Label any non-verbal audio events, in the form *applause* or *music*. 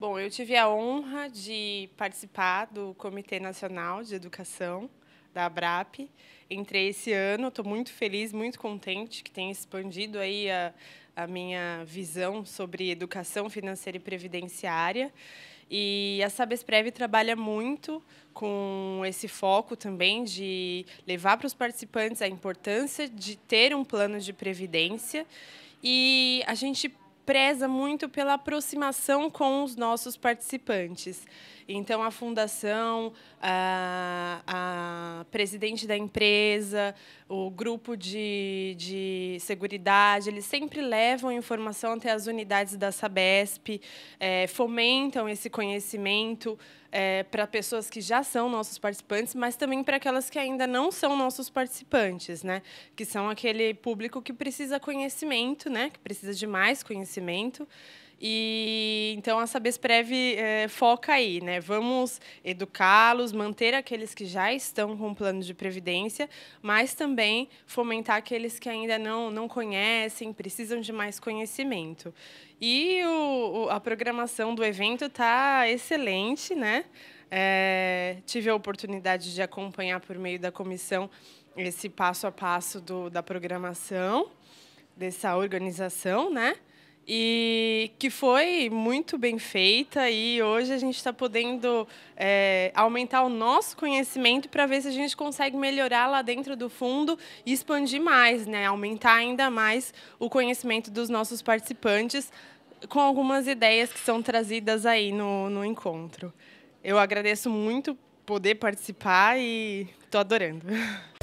Bom, eu tive a honra de participar do Comitê Nacional de Educação da ABRAP. Entrei esse ano, estou muito feliz, muito contente que tenha expandido aí a, a minha visão sobre educação financeira e previdenciária. E a Sabesprev trabalha muito com esse foco também de levar para os participantes a importância de ter um plano de previdência. E a gente preza muito pela aproximação com os nossos participantes. Então, a fundação, a, a presidente da empresa, o grupo de, de seguridade, eles sempre levam informação até as unidades da Sabesp, é, fomentam esse conhecimento, é, para pessoas que já são nossos participantes, mas também para aquelas que ainda não são nossos participantes, né? Que são aquele público que precisa conhecimento, né? Que precisa de mais conhecimento. E então a Sabesprev é, eh, foca aí, né? Vamos educá-los, manter aqueles que já estão com plano de previdência, mas também fomentar aqueles que ainda não, não conhecem, precisam de mais conhecimento. E o, o, a programação do evento está excelente, né? É, tive a oportunidade de acompanhar por meio da comissão esse passo a passo do, da programação dessa organização, né? e que foi muito bem feita e hoje a gente está podendo é, aumentar o nosso conhecimento para ver se a gente consegue melhorar lá dentro do fundo e expandir mais, né? aumentar ainda mais o conhecimento dos nossos participantes com algumas ideias que são trazidas aí no, no encontro. Eu agradeço muito poder participar e estou adorando. *laughs*